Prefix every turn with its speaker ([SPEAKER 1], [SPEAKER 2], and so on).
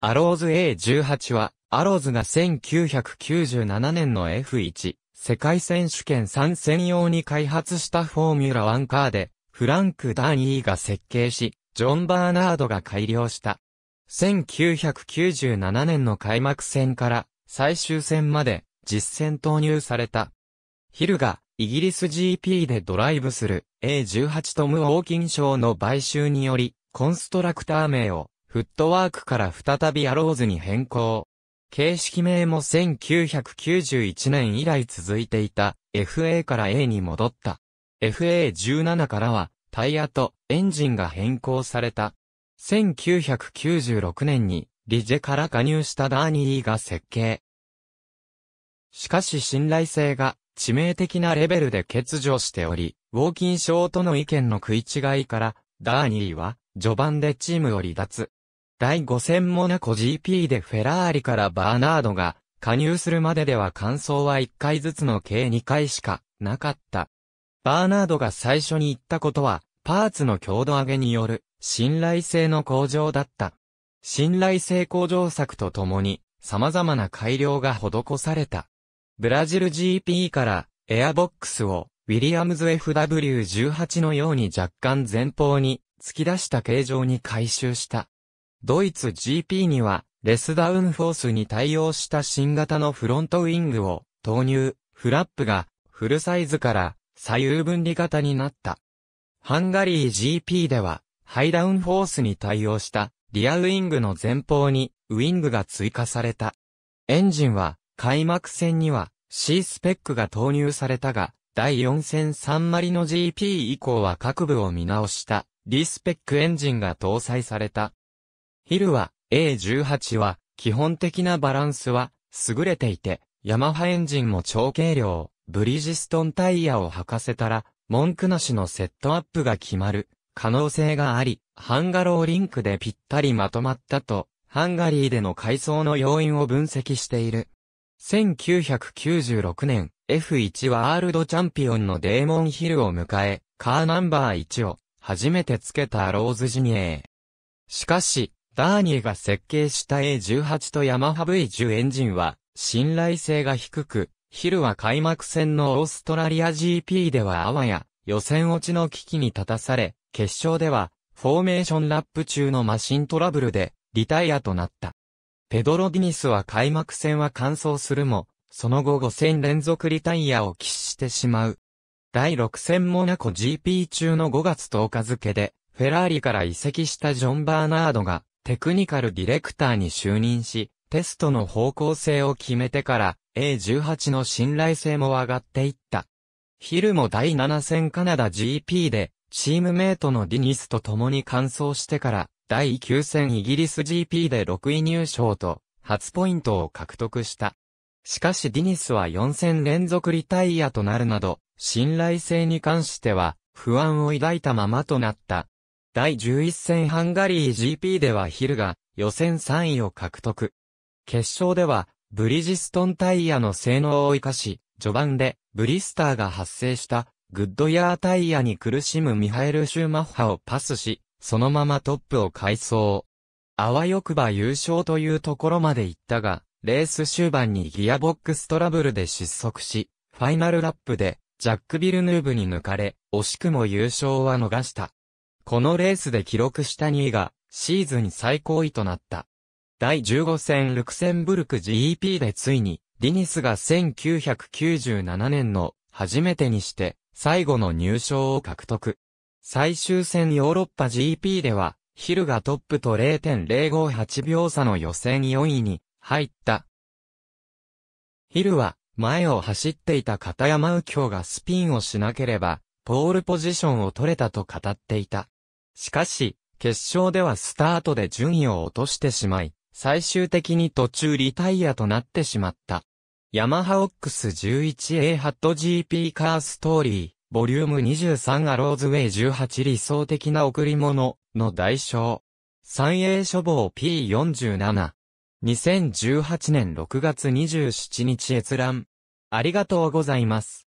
[SPEAKER 1] アローズ A18 は、アローズが1997年の F1 世界選手権参戦用に開発したフォーミュラ1カーで、フランク・ダーニーが設計し、ジョン・バーナードが改良した。1997年の開幕戦から最終戦まで実戦投入された。ヒルがイギリス GP でドライブする A18 トム・オーキン賞の買収によりコンストラクター名をフットワークから再びアローズに変更。形式名も1991年以来続いていた FA から A に戻った。FA17 からはタイヤとエンジンが変更された。1996年にリジェから加入したダーニーが設計。しかし信頼性が致命的なレベルで欠如しており、ウォーキン賞との意見の食い違いから、ダーニーは序盤でチームを離脱。第5戦モナコ GP でフェラーリからバーナードが加入するまででは完走は1回ずつの計2回しかなかった。バーナードが最初に言ったことは、パーツの強度上げによる信頼性の向上だった。信頼性向上策とともに様々な改良が施された。ブラジル GP からエアボックスをウィリアムズ FW18 のように若干前方に突き出した形状に回収した。ドイツ GP には、レスダウンフォースに対応した新型のフロントウィングを投入、フラップがフルサイズから左右分離型になった。ハンガリー GP では、ハイダウンフォースに対応したリアウィングの前方にウィングが追加された。エンジンは開幕戦には C スペックが投入されたが、第4戦3マリの GP 以降は各部を見直した、リスペックエンジンが搭載された。ヒルは A18 は基本的なバランスは優れていて、ヤマハエンジンも超軽量、ブリジストンタイヤを履かせたら、文句なしのセットアップが決まる可能性があり、ハンガローリンクでぴったりまとまったと、ハンガリーでの改装の要因を分析している。1996年、F1 ワールドチャンピオンのデーモンヒルを迎え、カーナンバー1を初めてつけたローズジニエー。しかし、ダーニーが設計した A18 とヤマハ V10 エンジンは、信頼性が低く、ヒルは開幕戦のオーストラリア GP ではあわや、予選落ちの危機に立たされ、決勝では、フォーメーションラップ中のマシントラブルで、リタイアとなった。ペドロ・ディニスは開幕戦は完走するも、その後5戦連続リタイアを喫してしまう。第6戦モナコ GP 中の5月10日付で、フェラーリから移籍したジョン・バーナードが、テクニカルディレクターに就任し、テストの方向性を決めてから A18 の信頼性も上がっていった。ヒルも第7戦カナダ GP でチームメイトのディニスと共に完走してから第9戦イギリス GP で6位入賞と初ポイントを獲得した。しかしディニスは4戦連続リタイアとなるなど、信頼性に関しては不安を抱いたままとなった。第11戦ハンガリー GP ではヒルが予選3位を獲得。決勝ではブリヂストンタイヤの性能を活かし、序盤でブリスターが発生したグッドヤータイヤに苦しむミハエル・シューマッハをパスし、そのままトップを改装。あわよくば優勝というところまで行ったが、レース終盤にギアボックストラブルで失速し、ファイナルラップでジャック・ビルヌーブに抜かれ、惜しくも優勝は逃した。このレースで記録した2位が、シーズン最高位となった。第15戦ルクセンブルク GEP でついに、ディニスが1997年の初めてにして最後の入賞を獲得。最終戦ヨーロッパ GP では、ヒルがトップと0.058秒差の予選4位に入った。ヒルは前を走っていた片山右京がスピンをしなければ、ポールポジションを取れたと語っていた。しかし、決勝ではスタートで順位を落としてしまい、最終的に途中リタイアとなってしまった。ヤマハオックス 11A ハット GP カーストーリー、ボリューム23アローズウェイ18理想的な贈り物の代償。三 a 処方 P47。2018年6月27日閲覧。ありがとうございます。